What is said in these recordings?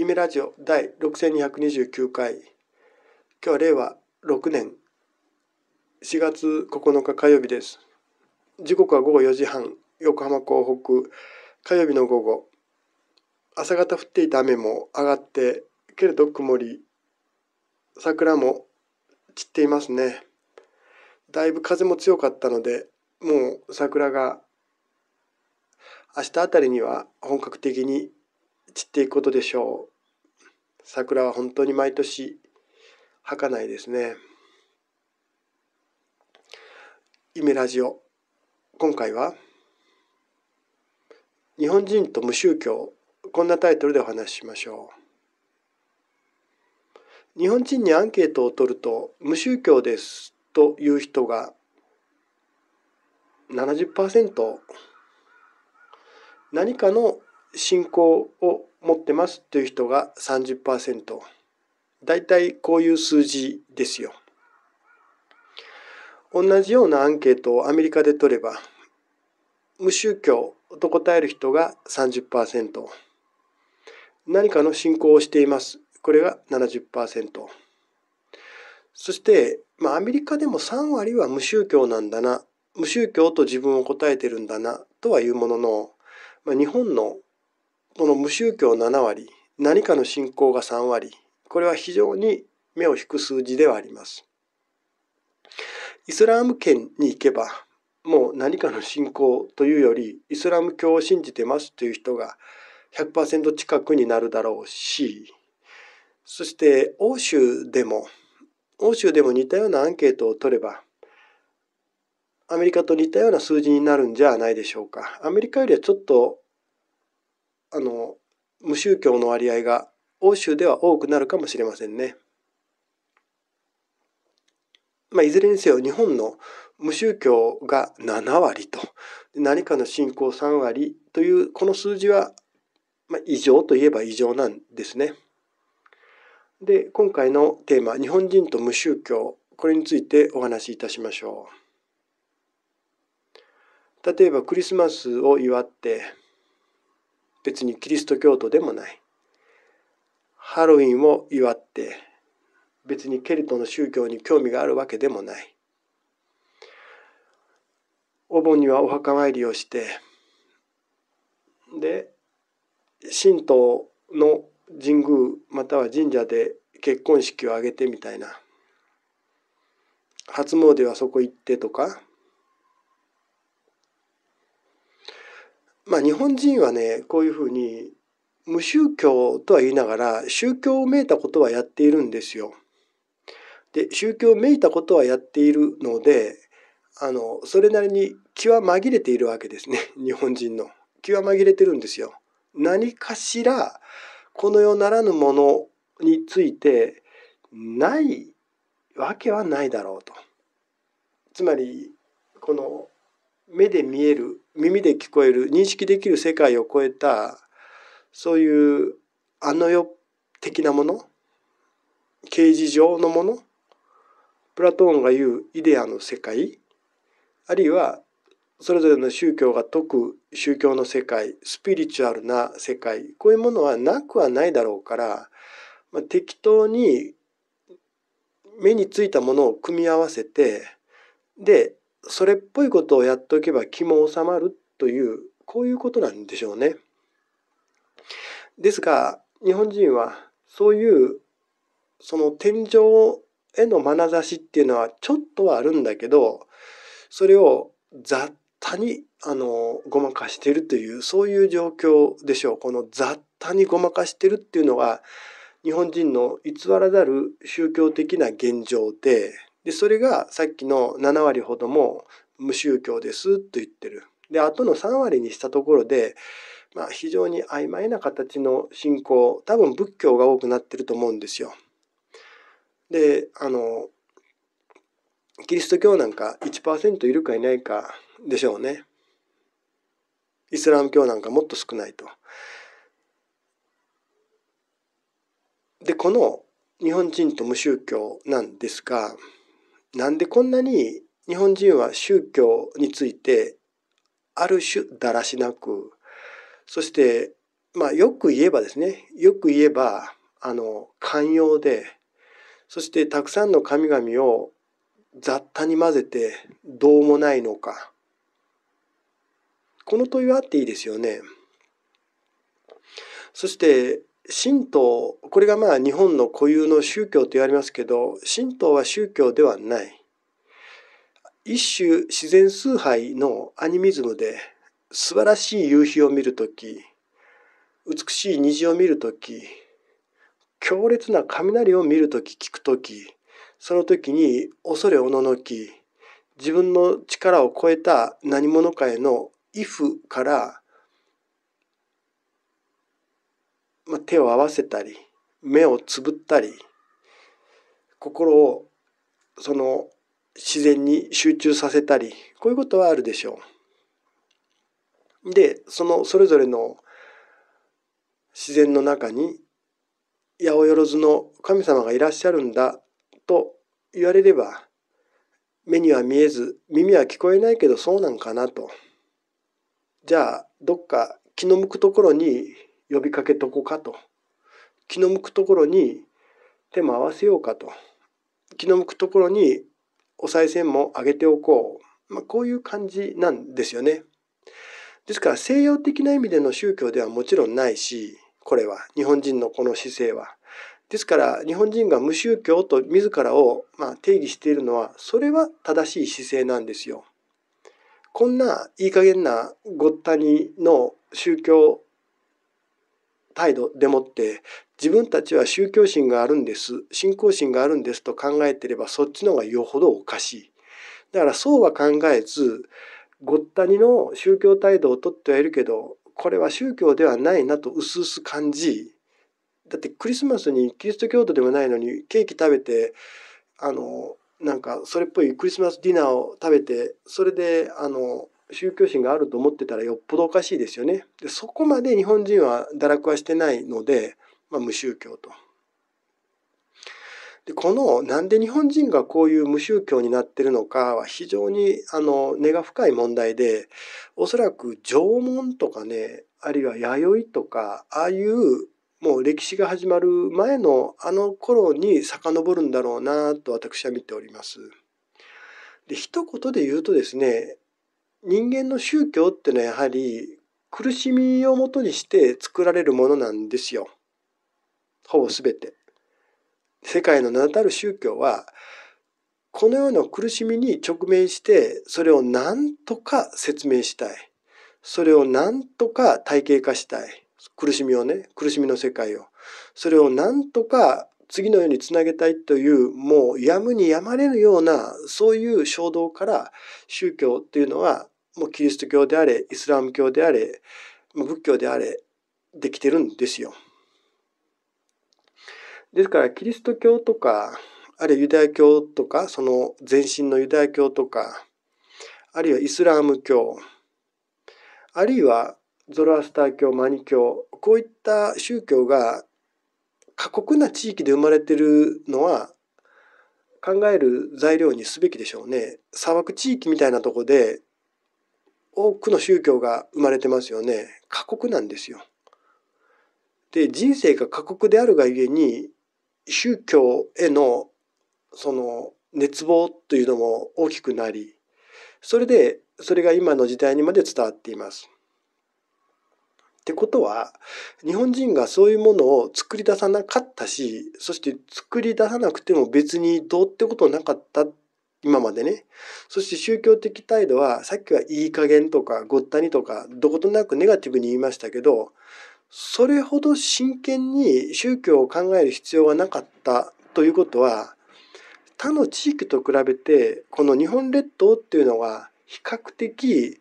夢ラジオ第6229回今日は令和6年4月9日火曜日です時刻は午後4時半横浜港北火曜日の午後朝方降っていた雨も上がってけれど曇り桜も散っていますねだいぶ風も強かったのでもう桜が明日あたりには本格的に散っていくことでしょう桜は本当に毎年儚いですね。イメラジオ今回は「日本人と無宗教」こんなタイトルでお話ししましょう。日本人にアンケートを取ると「無宗教です」という人が70%何かの信仰を持ってますという人が30%。大体こういう数字ですよ。同じようなアンケートをアメリカで取れば、無宗教と答える人が30%。何かの信仰をしています。これが70%。そして、まあ、アメリカでも3割は無宗教なんだな、無宗教と自分を答えてるんだなとは言うものの、まあ、日本のこの無宗教7割何かの信仰が3割これは非常に目を引く数字ではあります。イスラーム圏に行けばもう何かの信仰というよりイスラム教を信じてますという人が100%近くになるだろうしそして欧州でも欧州でも似たようなアンケートを取ればアメリカと似たような数字になるんじゃないでしょうか。アメリカよりはちょっとあの無宗教の割合が欧州では多くなるかもしれませんね。まあ、いずれにせよ日本の無宗教が7割と何かの信仰3割というこの数字は、まあ、異常といえば異常なんですね。で今回のテーマ「日本人と無宗教」これについてお話しいたしましょう。例えばクリスマスを祝って別にキリスト教徒でもない。ハロウィンを祝って、別にケルトの宗教に興味があるわけでもない。お盆にはお墓参りをして、で、神道の神宮または神社で結婚式を挙げてみたいな。初詣はそこ行ってとか。まあ、日本人はねこういうふうに無宗教とは言いながら宗教をめいたことはやっているんですよ。で宗教をめいたことはやっているのであのそれなりに気は紛れているわけですね 日本人の気は紛れてるんですよ。何かしらこの世ならぬものについてないわけはないだろうと。つまりこの目で見える耳で聞こえる認識できる世界を超えたそういうあの世的なもの形事上のものプラトーンが言うイデアの世界あるいはそれぞれの宗教が説く宗教の世界スピリチュアルな世界こういうものはなくはないだろうから、まあ、適当に目についたものを組み合わせてでそれっぽいことをやっておけば気も収まるというこういうことなんでしょうね。ですが日本人はそういうその天井への眼差しっていうのはちょっとはあるんだけどそれを雑多にあのごまかしているというそういう状況でしょうこの雑多にごまかしてるっていうのが日本人の偽らざる宗教的な現状ででそれがさっきの7割ほども無宗教ですと言ってる。であとの3割にしたところで、まあ、非常に曖昧な形の信仰多分仏教が多くなってると思うんですよ。であのキリスト教なんか1%いるかいないかでしょうね。イスラム教なんかもっと少ないと。でこの日本人と無宗教なんですがなんでこんなに日本人は宗教についてある種だらしなくそしてまあよく言えばですねよく言えばあの寛容でそしてたくさんの神々を雑多に混ぜてどうもないのかこの問いはあっていいですよね。そして神道これがまあ日本の固有の宗教と言われますけど神道は宗教ではない一種自然崇拝のアニミズムで素晴らしい夕日を見る時美しい虹を見る時強烈な雷を見る時聞く時その時に恐れおののき自分の力を超えた何者かへの畏怖からまあ、手を合わせたり目をつぶったり心をその自然に集中させたりこういうことはあるでしょう。でそのそれぞれの自然の中に八百万の神様がいらっしゃるんだと言われれば目には見えず耳は聞こえないけどそうなんかなとじゃあどっか気の向くところに呼びかけとこかと気の向くところに手も合わせようかと気の向くところにお賽銭も上げておこう、まあ、こういう感じなんですよね。ですから西洋的な意味での宗教ではもちろんないしこれは日本人のこの姿勢は。ですから日本人が無宗教と自らをま定義しているのはそれは正しい姿勢なんですよ。こんないい加減なごったにの宗教態度でもって自分たちは宗教心があるんです信仰心があるんですと考えてればそっちの方がよほどおかしい。だからそうは考えずごったにの宗教態度をとってはいるけどこれは宗教ではないなと薄々感じだってクリスマスにキリスト教徒でもないのにケーキ食べてあのなんかそれっぽいクリスマスディナーを食べてそれであの宗教心があると思ってたらよっぽどおかしいですよね。でそこまで日本人は堕落はしてないので、まあ、無宗教と。でこのなんで日本人がこういう無宗教になってるのかは非常にあの根が深い問題でおそらく縄文とかねあるいは弥生とかああいうもう歴史が始まる前のあの頃に遡るんだろうなと私は見ております。で一言で言うとですね人間の宗教ってのはやはり苦しみをもとにして作られるものなんですよ。ほぼ全て。世界の名だたる宗教はこのような苦しみに直面してそれを何とか説明したい。それを何とか体系化したい。苦しみをね、苦しみの世界を。それを何とか次のようにつなげたいという、もうやむにやまれるような、そういう衝動から宗教というのはもうキリスト教であれ、イスラム教であれ、仏教であれ、できてるんですよ。ですから、キリスト教とか、あるいはユダヤ教とか、その前身のユダヤ教とか、あるいはイスラム教、あるいはゾロアスター教、マニ教、こういった宗教が過酷な地域で生まれてるのは考える材料にすべきでしょうね。砂漠地域みたいなとこで多くの宗教が生まれてますよね。過酷なんですよ。で、人生が過酷であるがゆえに、宗教への、その、熱望というのも大きくなり、それで、それが今の時代にまで伝わっています。ってことは、日本人がそういうものを作り出さなかったし、そして作り出さなくても別にどうってことなかったっ今までね。そして宗教的態度は、さっきはいい加減とかごったにとか、どことなくネガティブに言いましたけど、それほど真剣に宗教を考える必要はなかったということは、他の地域と比べて、この日本列島っていうのは比較的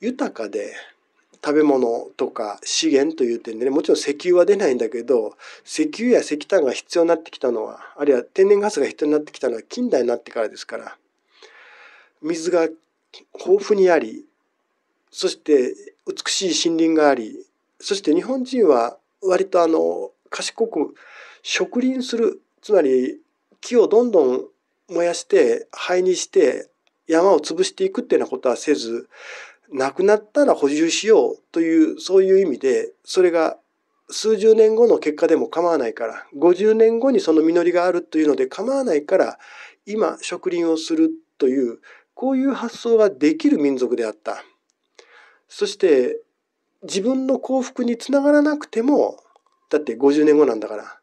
豊かで、食べ物とか資源という点でねもちろん石油は出ないんだけど石油や石炭が必要になってきたのはあるいは天然ガスが必要になってきたのは近代になってからですから水が豊富にありそして美しい森林がありそして日本人は割とあの賢く植林するつまり木をどんどん燃やして灰にして山を潰していくっていうようなことはせずなくなったら補充しようというそういう意味でそれが数十年後の結果でも構わないから50年後にその実りがあるというので構わないから今植林をするというこういう発想ができる民族であったそして自分の幸福につながらなくてもだって50年後なんだから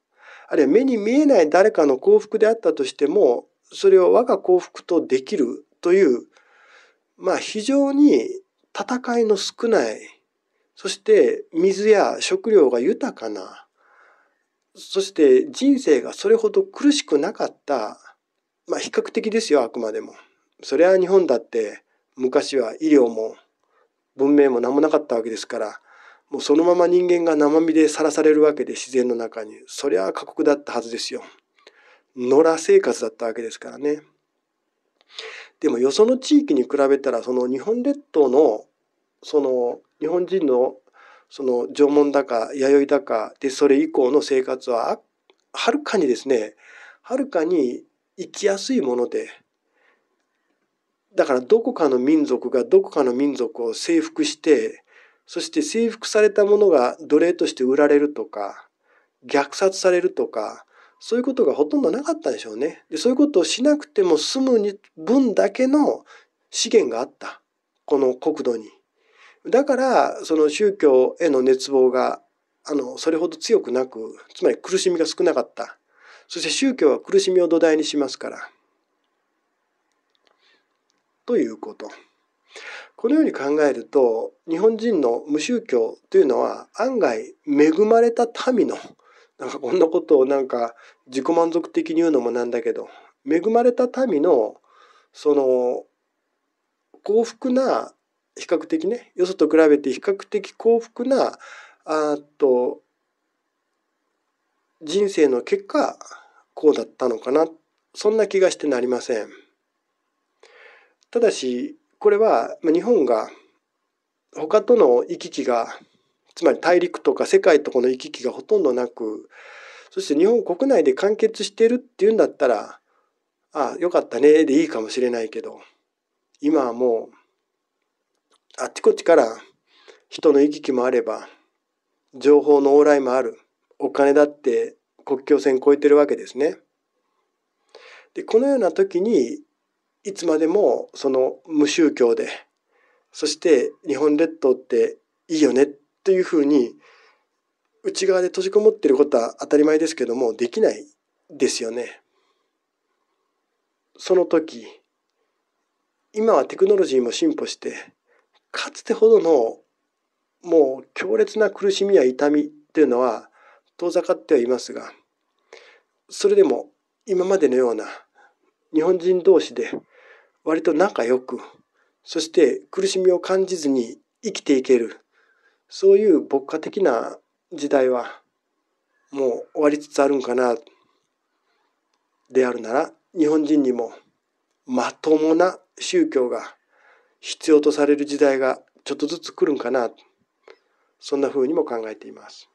あるいは目に見えない誰かの幸福であったとしてもそれを我が幸福とできるというまあ非常に戦いの少ないそして水や食料が豊かなそして人生がそれほど苦しくなかったまあ比較的ですよあくまでも。それは日本だって昔は医療も文明も何もなかったわけですからもうそのまま人間が生身でさらされるわけで自然の中にそりゃ過酷だったはずですよ。野良生活だったわけですからね。でもよその地域に比べたらその日本列島のその日本人のその縄文だか弥生だかでそれ以降の生活ははるかにですねはるかに生きやすいものでだからどこかの民族がどこかの民族を征服してそして征服されたものが奴隷として売られるとか虐殺されるとかそういうことがほとんどなかったでしょうね。でそういうことをしなくても済む分だけの資源があった。この国土に。だから、その宗教への熱望が、あの、それほど強くなく、つまり苦しみが少なかった。そして宗教は苦しみを土台にしますから。ということ。このように考えると、日本人の無宗教というのは案外恵まれた民のなんかこんなことをなんか自己満足的に言うのもなんだけど恵まれた民のその幸福な比較的ねよそと比べて比較的幸福なあと人生の結果こうだったのかなそんな気がしてなりません。ただしこれは日本が他との行き来がつまり大陸とか世界とこの行き来がほとんどなくそして日本国内で完結してるっていうんだったらああよかったねでいいかもしれないけど今はもうあっちこっちから人の行き来もあれば情報の往来もあるお金だって国境線越えてるわけですね。でこのような時にいつまでもその無宗教でそして日本列島っていいよねってというふうに内側で閉じこもってることは当たり前ですけどもできないですよね。その時今はテクノロジーも進歩してかつてほどのもう強烈な苦しみや痛みというのは遠ざかってはいますがそれでも今までのような日本人同士で割と仲良くそして苦しみを感じずに生きていけるそういう牧歌的な時代はもう終わりつつあるんかなであるなら日本人にもまともな宗教が必要とされる時代がちょっとずつ来るんかなそんなふうにも考えています。